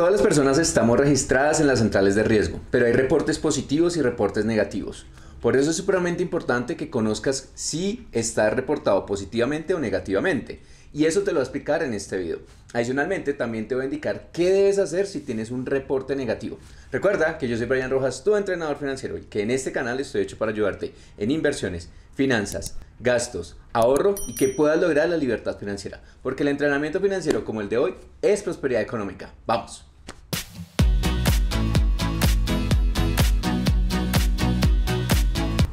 Todas las personas estamos registradas en las centrales de riesgo, pero hay reportes positivos y reportes negativos. Por eso es supremamente importante que conozcas si estás reportado positivamente o negativamente. Y eso te lo voy a explicar en este video. Adicionalmente, también te voy a indicar qué debes hacer si tienes un reporte negativo. Recuerda que yo soy Brian Rojas, tu entrenador financiero, y que en este canal estoy hecho para ayudarte en inversiones, finanzas, gastos, ahorro y que puedas lograr la libertad financiera. Porque el entrenamiento financiero como el de hoy es prosperidad económica. ¡Vamos!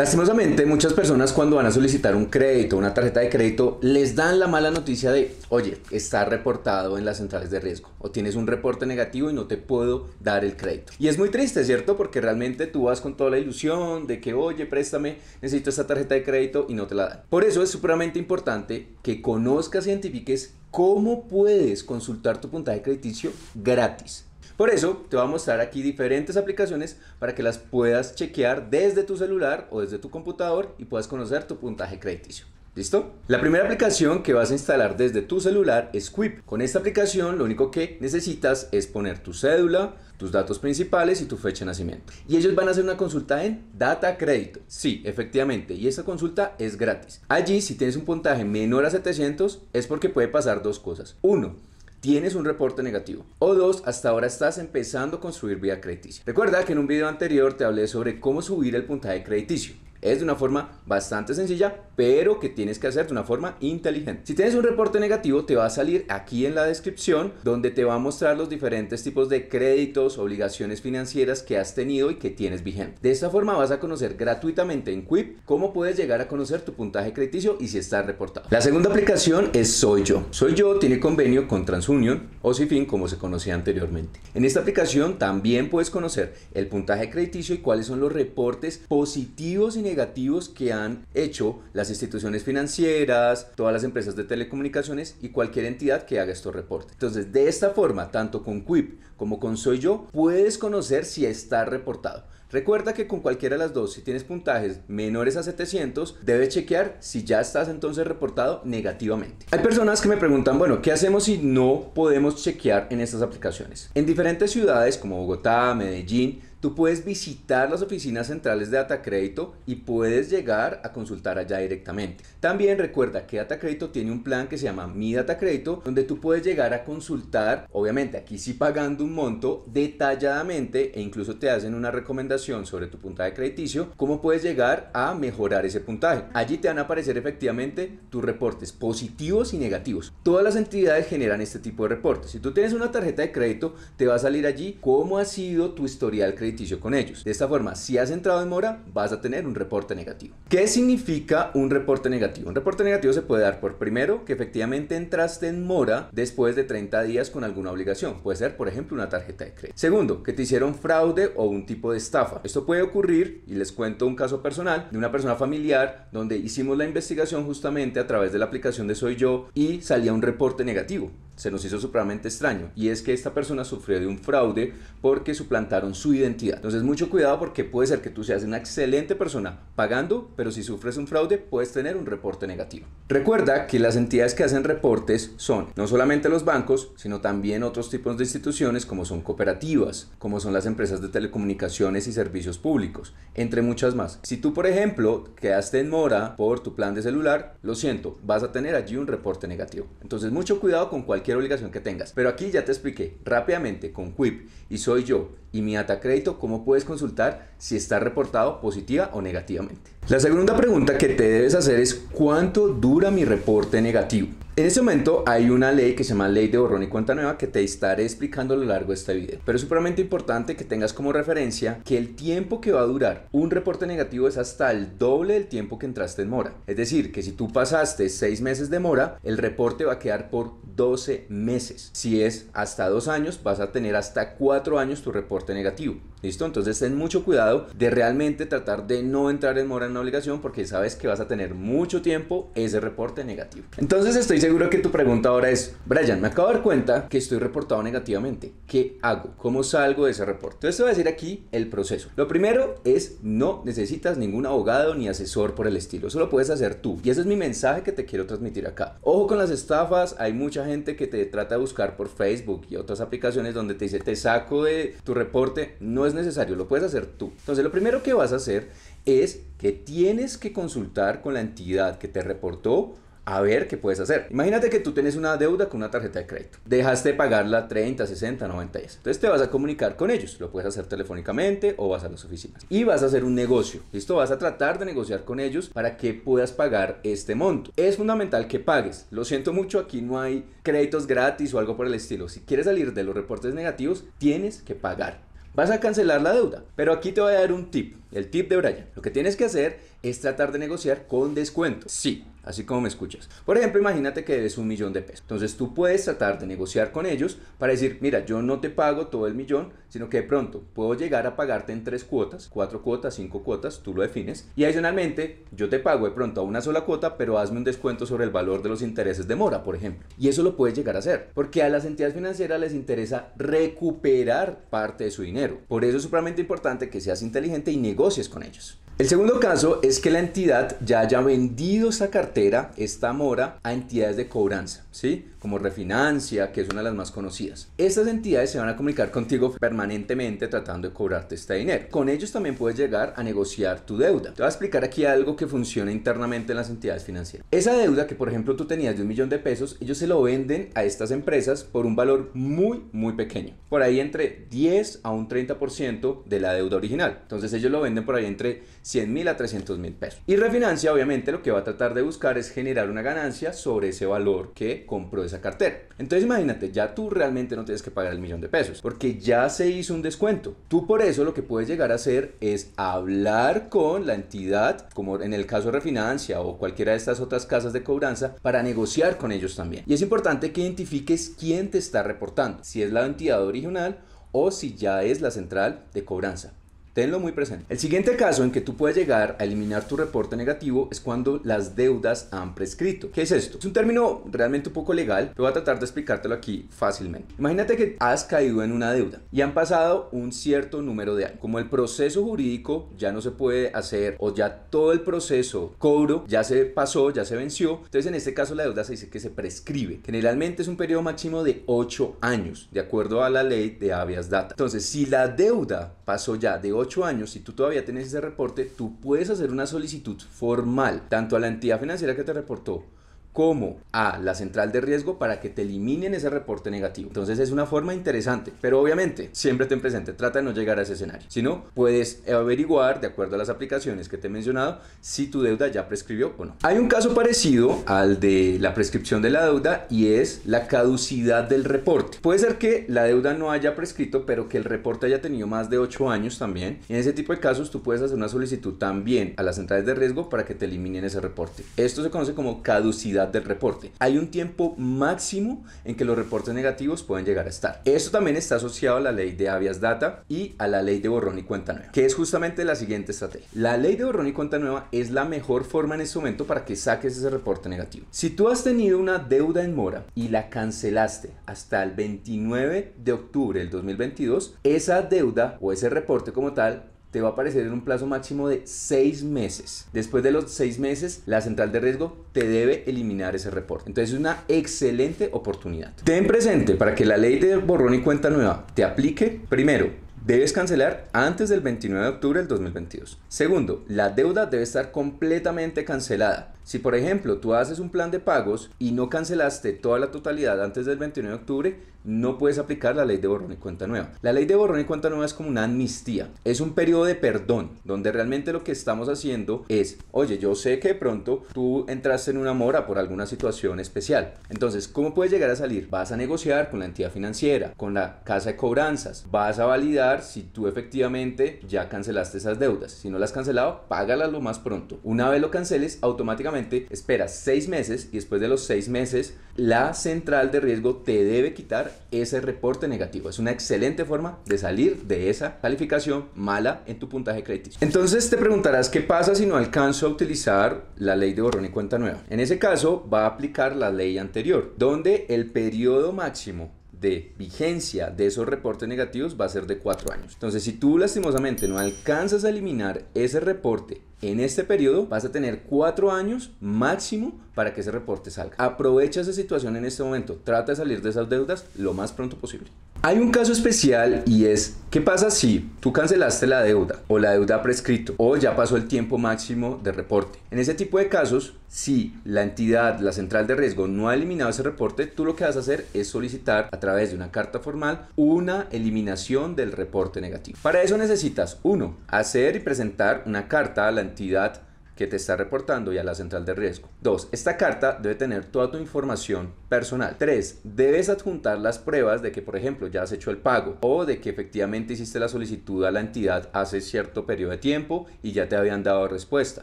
Lastimosamente, muchas personas cuando van a solicitar un crédito, una tarjeta de crédito, les dan la mala noticia de, oye, está reportado en las centrales de riesgo o tienes un reporte negativo y no te puedo dar el crédito. Y es muy triste, ¿cierto? Porque realmente tú vas con toda la ilusión de que, oye, préstame, necesito esta tarjeta de crédito y no te la dan. Por eso es supremamente importante que conozcas y identifiques cómo puedes consultar tu puntaje crediticio gratis. Por eso te voy a mostrar aquí diferentes aplicaciones para que las puedas chequear desde tu celular o desde tu computador y puedas conocer tu puntaje crediticio. ¿Listo? La primera aplicación que vas a instalar desde tu celular es Quip. Con esta aplicación lo único que necesitas es poner tu cédula, tus datos principales y tu fecha de nacimiento. Y ellos van a hacer una consulta en Data Crédito. Sí, efectivamente, y esta consulta es gratis. Allí si tienes un puntaje menor a 700 es porque puede pasar dos cosas. Uno, tienes un reporte negativo. O dos, hasta ahora estás empezando a construir vía crediticia. Recuerda que en un video anterior te hablé sobre cómo subir el puntaje crediticio. Es de una forma bastante sencilla, pero que tienes que hacer de una forma inteligente. Si tienes un reporte negativo, te va a salir aquí en la descripción, donde te va a mostrar los diferentes tipos de créditos, obligaciones financieras que has tenido y que tienes vigente. De esta forma vas a conocer gratuitamente en Quip cómo puedes llegar a conocer tu puntaje crediticio y si está reportado. La segunda aplicación es Soy Yo. Soy Yo tiene convenio con TransUnion o SIFIN como se conocía anteriormente. En esta aplicación también puedes conocer el puntaje crediticio y cuáles son los reportes positivos y negativos negativos que han hecho las instituciones financieras, todas las empresas de telecomunicaciones y cualquier entidad que haga estos reportes. Entonces, de esta forma, tanto con Quip como con Soy Yo, puedes conocer si está reportado. Recuerda que con cualquiera de las dos, si tienes puntajes menores a 700, debes chequear si ya estás entonces reportado negativamente. Hay personas que me preguntan, bueno, ¿qué hacemos si no podemos chequear en estas aplicaciones? En diferentes ciudades como Bogotá, Medellín, Tú puedes visitar las oficinas centrales de Atacrédito y puedes llegar a consultar allá directamente. También recuerda que Atacrédito tiene un plan que se llama Mi Crédito donde tú puedes llegar a consultar, obviamente aquí sí pagando un monto detalladamente e incluso te hacen una recomendación sobre tu puntaje crediticio, cómo puedes llegar a mejorar ese puntaje. Allí te van a aparecer efectivamente tus reportes positivos y negativos. Todas las entidades generan este tipo de reportes. Si tú tienes una tarjeta de crédito, te va a salir allí cómo ha sido tu historial crediticio con ellos. De esta forma, si has entrado en mora, vas a tener un reporte negativo. ¿Qué significa un reporte negativo? Un reporte negativo se puede dar por primero que efectivamente entraste en mora después de 30 días con alguna obligación. Puede ser, por ejemplo, una tarjeta de crédito. Segundo, que te hicieron fraude o un tipo de estafa. Esto puede ocurrir, y les cuento un caso personal, de una persona familiar donde hicimos la investigación justamente a través de la aplicación de Soy Yo y salía un reporte negativo se nos hizo supremamente extraño y es que esta persona sufrió de un fraude porque suplantaron su identidad. Entonces mucho cuidado porque puede ser que tú seas una excelente persona pagando, pero si sufres un fraude puedes tener un reporte negativo. Recuerda que las entidades que hacen reportes son no solamente los bancos, sino también otros tipos de instituciones como son cooperativas, como son las empresas de telecomunicaciones y servicios públicos, entre muchas más. Si tú, por ejemplo, quedaste en mora por tu plan de celular, lo siento, vas a tener allí un reporte negativo. Entonces mucho cuidado con cualquier obligación que tengas. Pero aquí ya te expliqué rápidamente con Quip y Soy Yo y mi Crédito cómo puedes consultar si está reportado positiva o negativamente. La segunda pregunta que te debes hacer es ¿cuánto dura mi reporte negativo? En este momento hay una ley que se llama Ley de Borrón y Cuenta Nueva que te estaré explicando a lo largo de este video. Pero es supremamente importante que tengas como referencia que el tiempo que va a durar un reporte negativo es hasta el doble del tiempo que entraste en mora. Es decir, que si tú pasaste seis meses de mora, el reporte va a quedar por 12 meses. Si es hasta 2 años, vas a tener hasta 4 años tu reporte negativo. ¿Listo? Entonces ten mucho cuidado de realmente tratar de no entrar en mora en una obligación porque sabes que vas a tener mucho tiempo ese reporte negativo. Entonces estoy seguro que tu pregunta ahora es, Brian, me acabo de dar cuenta que estoy reportado negativamente. ¿Qué hago? ¿Cómo salgo de ese reporte? Entonces te voy a decir aquí el proceso. Lo primero es no necesitas ningún abogado ni asesor por el estilo. solo puedes hacer tú. Y ese es mi mensaje que te quiero transmitir acá. Ojo con las estafas. Hay mucha gente que te trata de buscar por Facebook y otras aplicaciones donde te dice te saco de tu reporte. No es necesario, lo puedes hacer tú. Entonces lo primero que vas a hacer es que tienes que consultar con la entidad que te reportó a ver qué puedes hacer. Imagínate que tú tienes una deuda con una tarjeta de crédito. Dejaste pagarla 30, 60, 90 días. Entonces te vas a comunicar con ellos. Lo puedes hacer telefónicamente o vas a las oficinas. Y vas a hacer un negocio. Listo, vas a tratar de negociar con ellos para que puedas pagar este monto. Es fundamental que pagues. Lo siento mucho, aquí no hay créditos gratis o algo por el estilo. Si quieres salir de los reportes negativos, tienes que pagar vas a cancelar la deuda. Pero aquí te voy a dar un tip el tip de Brian, lo que tienes que hacer es tratar de negociar con descuento. Sí, así como me escuchas. Por ejemplo, imagínate que debes un millón de pesos. Entonces tú puedes tratar de negociar con ellos para decir, mira, yo no te pago todo el millón, sino que de pronto puedo llegar a pagarte en tres cuotas, cuatro cuotas, cinco cuotas, tú lo defines. Y adicionalmente, yo te pago de pronto a una sola cuota, pero hazme un descuento sobre el valor de los intereses de mora, por ejemplo. Y eso lo puedes llegar a hacer, porque a las entidades financieras les interesa recuperar parte de su dinero. Por eso es supremamente importante que seas inteligente y negocies con ellos. El segundo caso es que la entidad ya haya vendido esa cartera, esta mora, a entidades de cobranza, ¿sí? como Refinancia, que es una de las más conocidas. Estas entidades se van a comunicar contigo permanentemente tratando de cobrarte este dinero. Con ellos también puedes llegar a negociar tu deuda. Te voy a explicar aquí algo que funciona internamente en las entidades financieras. Esa deuda que por ejemplo tú tenías de un millón de pesos, ellos se lo venden a estas empresas por un valor muy, muy pequeño. Por ahí entre 10 a un 30% de la deuda original. Entonces ellos lo venden por ahí entre 100 mil a 300 mil pesos. Y Refinancia obviamente lo que va a tratar de buscar es generar una ganancia sobre ese valor que compró esa cartera. Entonces imagínate, ya tú realmente no tienes que pagar el millón de pesos porque ya se hizo un descuento. Tú por eso lo que puedes llegar a hacer es hablar con la entidad, como en el caso de Refinancia o cualquiera de estas otras casas de cobranza, para negociar con ellos también. Y es importante que identifiques quién te está reportando, si es la entidad original o si ya es la central de cobranza. Tenlo muy presente. El siguiente caso en que tú puedes llegar a eliminar tu reporte negativo es cuando las deudas han prescrito. ¿Qué es esto? Es un término realmente un poco legal, pero voy a tratar de explicártelo aquí fácilmente. Imagínate que has caído en una deuda y han pasado un cierto número de años. Como el proceso jurídico ya no se puede hacer o ya todo el proceso cobro ya se pasó, ya se venció, entonces en este caso la deuda se dice que se prescribe. Generalmente es un periodo máximo de 8 años, de acuerdo a la ley de habeas data. Entonces, si la deuda pasó ya de 8 años, y tú todavía tienes ese reporte, tú puedes hacer una solicitud formal, tanto a la entidad financiera que te reportó como a la central de riesgo para que te eliminen ese reporte negativo. Entonces es una forma interesante, pero obviamente siempre ten presente, trata de no llegar a ese escenario. Si no, puedes averiguar, de acuerdo a las aplicaciones que te he mencionado, si tu deuda ya prescribió o no. Hay un caso parecido al de la prescripción de la deuda y es la caducidad del reporte. Puede ser que la deuda no haya prescrito, pero que el reporte haya tenido más de 8 años también. En ese tipo de casos, tú puedes hacer una solicitud también a las centrales de riesgo para que te eliminen ese reporte. Esto se conoce como caducidad del reporte. Hay un tiempo máximo en que los reportes negativos pueden llegar a estar. eso también está asociado a la ley de habeas data y a la ley de borrón y cuenta nueva, que es justamente la siguiente estrategia. La ley de borrón y cuenta nueva es la mejor forma en este momento para que saques ese reporte negativo. Si tú has tenido una deuda en mora y la cancelaste hasta el 29 de octubre del 2022, esa deuda o ese reporte como tal te va a aparecer en un plazo máximo de seis meses. Después de los seis meses, la central de riesgo te debe eliminar ese reporte. Entonces es una excelente oportunidad. Ten presente para que la ley de borrón y cuenta nueva te aplique, primero, Debes cancelar antes del 29 de octubre del 2022. Segundo, la deuda debe estar completamente cancelada. Si por ejemplo tú haces un plan de pagos y no cancelaste toda la totalidad antes del 29 de octubre, no puedes aplicar la ley de borrón y cuenta nueva. La ley de borrón y cuenta nueva es como una amnistía, es un periodo de perdón, donde realmente lo que estamos haciendo es, oye, yo sé que de pronto tú entraste en una mora por alguna situación especial. Entonces, ¿cómo puedes llegar a salir? Vas a negociar con la entidad financiera, con la casa de cobranzas, vas a validar si tú efectivamente ya cancelaste esas deudas. Si no las has cancelado, págalas lo más pronto. Una vez lo canceles, automáticamente esperas seis meses y después de los seis meses, la central de riesgo te debe quitar ese reporte negativo. Es una excelente forma de salir de esa calificación mala en tu puntaje crediticio. Entonces te preguntarás qué pasa si no alcanzo a utilizar la ley de borrón y cuenta nueva. En ese caso va a aplicar la ley anterior, donde el periodo máximo de vigencia de esos reportes negativos va a ser de cuatro años. Entonces, si tú lastimosamente no alcanzas a eliminar ese reporte en este periodo vas a tener cuatro años máximo para que ese reporte salga. Aprovecha esa situación en este momento. Trata de salir de esas deudas lo más pronto posible. Hay un caso especial y es, ¿qué pasa si tú cancelaste la deuda o la deuda prescrito o ya pasó el tiempo máximo de reporte? En ese tipo de casos, si la entidad, la central de riesgo no ha eliminado ese reporte, tú lo que vas a hacer es solicitar a través de una carta formal una eliminación del reporte negativo. Para eso necesitas, uno, hacer y presentar una carta a la entidad que te está reportando y a la central de riesgo. 2. Esta carta debe tener toda tu información personal. 3. Debes adjuntar las pruebas de que, por ejemplo, ya has hecho el pago o de que efectivamente hiciste la solicitud a la entidad hace cierto periodo de tiempo y ya te habían dado respuesta.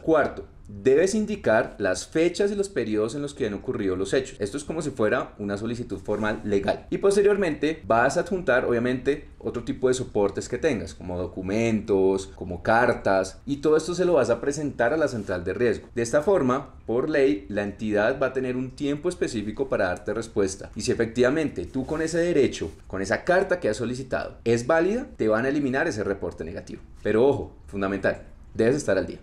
Cuarto, Debes indicar las fechas y los periodos en los que han ocurrido los hechos. Esto es como si fuera una solicitud formal legal. Y posteriormente vas a adjuntar, obviamente, otro tipo de soportes que tengas, como documentos, como cartas, y todo esto se lo vas a presentar a la central de riesgo. De esta forma, por ley, la entidad va a tener un tiempo específico para darte respuesta. Y si efectivamente tú con ese derecho, con esa carta que has solicitado, es válida, te van a eliminar ese reporte negativo. Pero ojo, fundamental, debes estar al día.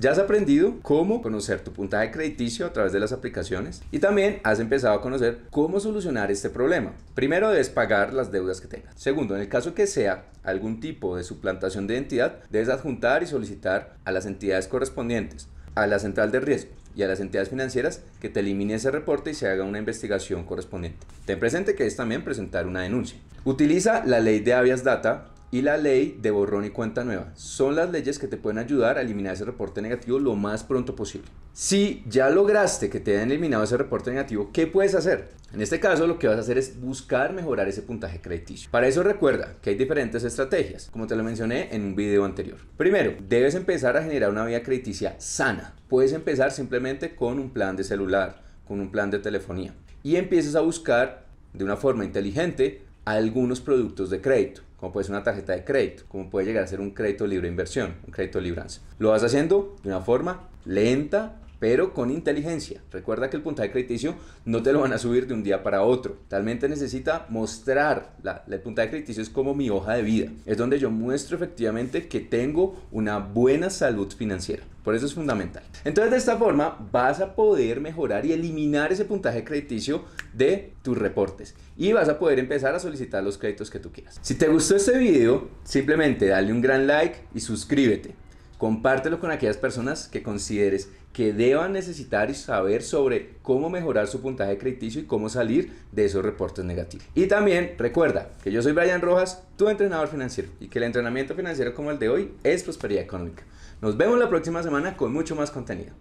Ya has aprendido cómo conocer tu puntaje crediticio a través de las aplicaciones y también has empezado a conocer cómo solucionar este problema. Primero debes pagar las deudas que tengas. Segundo, en el caso que sea algún tipo de suplantación de identidad, debes adjuntar y solicitar a las entidades correspondientes, a la central de riesgo y a las entidades financieras que te elimine ese reporte y se haga una investigación correspondiente. Ten presente que es también presentar una denuncia. Utiliza la ley de habeas data y la ley de borrón y cuenta nueva. Son las leyes que te pueden ayudar a eliminar ese reporte negativo lo más pronto posible. Si ya lograste que te hayan eliminado ese reporte negativo, ¿qué puedes hacer? En este caso lo que vas a hacer es buscar mejorar ese puntaje crediticio. Para eso recuerda que hay diferentes estrategias, como te lo mencioné en un video anterior. Primero, debes empezar a generar una vía crediticia sana. Puedes empezar simplemente con un plan de celular, con un plan de telefonía y empiezas a buscar de una forma inteligente algunos productos de crédito, como puede ser una tarjeta de crédito, como puede llegar a ser un crédito libre inversión, un crédito libranza. Lo vas haciendo de una forma lenta, pero con inteligencia. Recuerda que el puntaje crediticio no te lo van a subir de un día para otro. Talmente necesita mostrar, la, el puntaje crediticio es como mi hoja de vida. Es donde yo muestro efectivamente que tengo una buena salud financiera. Por eso es fundamental. Entonces de esta forma vas a poder mejorar y eliminar ese puntaje crediticio de tus reportes y vas a poder empezar a solicitar los créditos que tú quieras. Si te gustó este video, simplemente dale un gran like y suscríbete. Compártelo con aquellas personas que consideres que deban necesitar y saber sobre cómo mejorar su puntaje crediticio y cómo salir de esos reportes negativos. Y también recuerda que yo soy Brian Rojas, tu entrenador financiero, y que el entrenamiento financiero como el de hoy es prosperidad económica. Nos vemos la próxima semana con mucho más contenido.